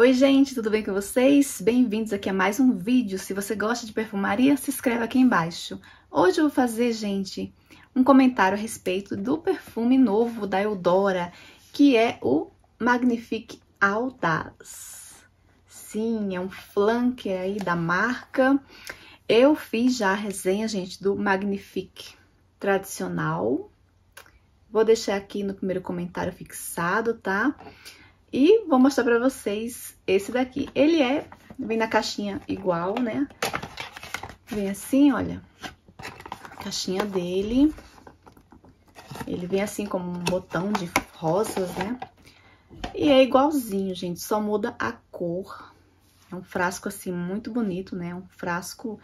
Oi gente, tudo bem com vocês? Bem-vindos aqui a mais um vídeo. Se você gosta de perfumaria, se inscreva aqui embaixo. Hoje eu vou fazer, gente, um comentário a respeito do perfume novo da Eudora, que é o Magnifique Audaz. Sim, é um flanque aí da marca. Eu fiz já a resenha, gente, do Magnifique tradicional. Vou deixar aqui no primeiro comentário fixado, tá? Tá? E vou mostrar pra vocês esse daqui. Ele é, vem na caixinha igual, né? Vem assim, olha. Caixinha dele. Ele vem assim como um botão de rosas, né? E é igualzinho, gente, só muda a cor. É um frasco, assim, muito bonito, né? Um frasco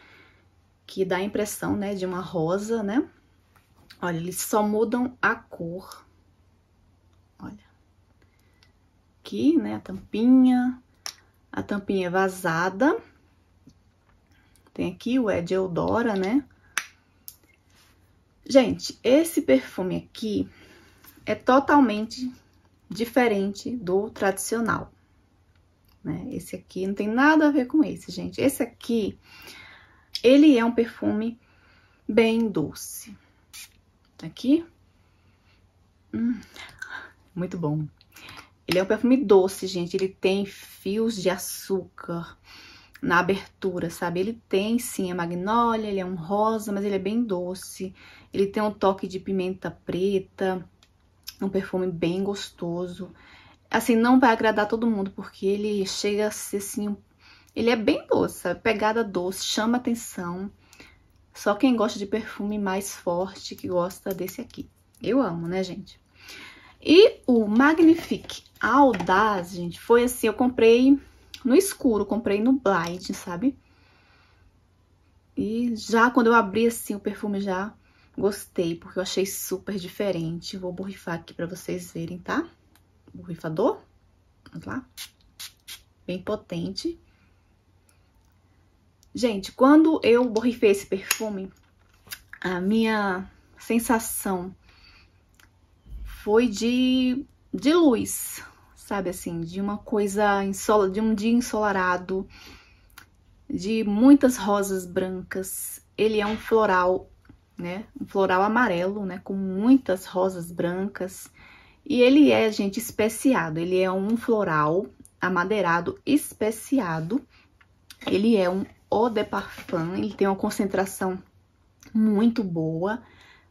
que dá a impressão, né, de uma rosa, né? Olha, eles só mudam a cor. aqui, né, a tampinha, a tampinha é vazada. Tem aqui o Ed Eudora, né? Gente, esse perfume aqui é totalmente diferente do tradicional. Né? Esse aqui não tem nada a ver com esse, gente. Esse aqui, ele é um perfume bem doce. Tá aqui? Hum, muito bom. Ele é um perfume doce, gente. Ele tem fios de açúcar na abertura, sabe? Ele tem, sim, a magnólia, ele é um rosa, mas ele é bem doce. Ele tem um toque de pimenta preta, um perfume bem gostoso. Assim, não vai agradar todo mundo, porque ele chega a ser, assim, ele é bem doce, sabe? Pegada doce, chama atenção. Só quem gosta de perfume mais forte que gosta desse aqui. Eu amo, né, gente? E o Magnifique a Audaz, gente, foi assim, eu comprei no escuro, comprei no Blind, sabe? E já quando eu abri assim o perfume já gostei, porque eu achei super diferente. Vou borrifar aqui pra vocês verem, tá? Borrifador. Vamos lá. Bem potente. Gente, quando eu borrifei esse perfume, a minha sensação foi de, de luz, sabe assim, de uma coisa insola, de um dia ensolarado, de muitas rosas brancas. Ele é um floral, né? Um floral amarelo, né, com muitas rosas brancas. E ele é, gente, especiado. Ele é um floral amadeirado especiado. Ele é um eau de parfum, ele tem uma concentração muito boa.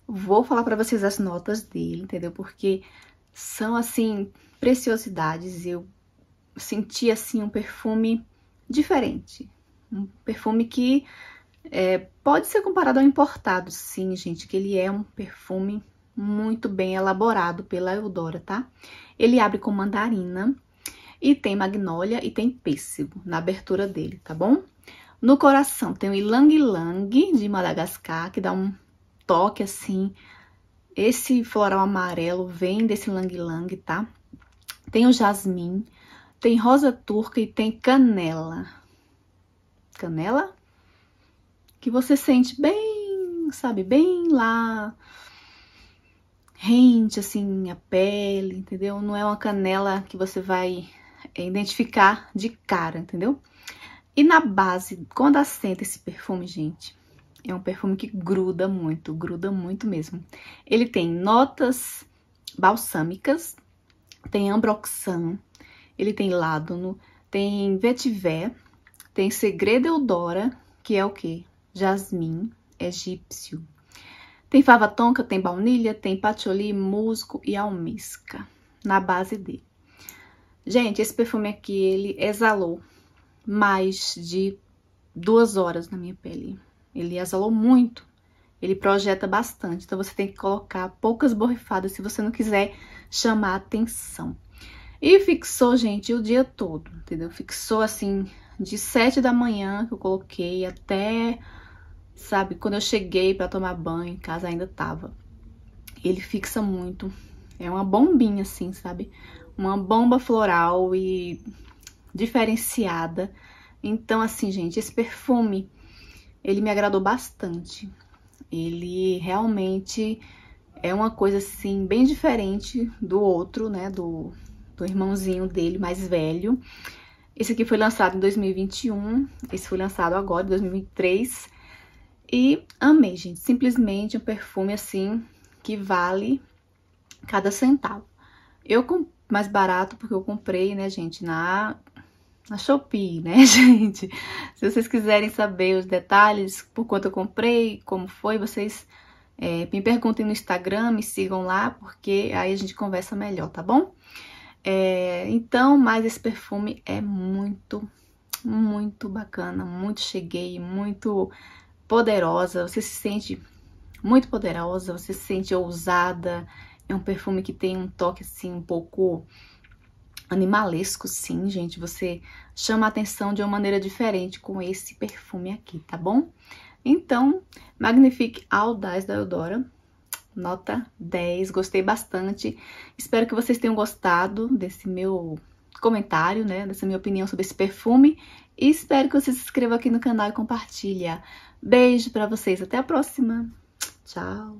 Vou falar para vocês as notas dele, entendeu? Porque são assim preciosidades. Eu senti assim um perfume diferente, um perfume que é, pode ser comparado ao importado, sim, gente, que ele é um perfume muito bem elaborado pela Eudora, tá? Ele abre com mandarina e tem magnólia e tem pêssego na abertura dele, tá bom? No coração tem o Ilang Ilang de Madagascar, que dá um toque assim. Esse floral amarelo vem desse Ilang Ilang, tá? Tem o jasmim, tem rosa turca e tem canela. Canela que você sente bem, sabe, bem lá rente assim a pele, entendeu? Não é uma canela que você vai é, identificar de cara, entendeu? E na base, quando assenta esse perfume, gente, é um perfume que gruda muito, gruda muito mesmo. Ele tem notas balsâmicas, tem ambroxan, ele tem ládono, tem vetiver, tem segredo eudora, que é o quê? Jasmim egípcio. Tem fava tonka, tem baunilha, tem patchouli, musgo e almíscar na base dele. Gente, esse perfume aqui, ele exalou mais de duas horas na minha pele. Ele exalou muito, ele projeta bastante, então você tem que colocar poucas borrifadas se você não quiser chamar atenção. E fixou, gente, o dia todo, entendeu? Fixou assim, de sete da manhã que eu coloquei até, sabe, quando eu cheguei para tomar banho, em casa ainda tava. Ele fixa muito. É uma bombinha assim, sabe? Uma bomba floral e diferenciada. Então, assim, gente, esse perfume, ele me agradou bastante. Ele realmente é uma coisa assim bem diferente do outro, né, do, do irmãozinho dele mais velho. Esse aqui foi lançado em 2021, esse foi lançado agora, em 2023. E amei, gente, simplesmente um perfume assim que vale cada centavo. Eu comprei mais barato porque eu comprei, né, gente, na na Shopee, né, gente? Se vocês quiserem saber os detalhes, por quanto eu comprei, como foi, vocês é, me perguntem no Instagram, me sigam lá, porque aí a gente conversa melhor, tá bom? É, então, mas esse perfume é muito, muito bacana, muito cheguei, muito poderosa. Você se sente muito poderosa, você se sente ousada. É um perfume que tem um toque assim um pouco animalesco, sim, gente. Você chama a atenção de uma maneira diferente com esse perfume aqui, tá bom? Então, Magnifique Audaz da Eudora, nota 10, gostei bastante. Espero que vocês tenham gostado desse meu comentário, né, dessa minha opinião sobre esse perfume. E espero que você se inscreva aqui no canal e compartilha. Beijo para vocês, até a próxima. Tchau.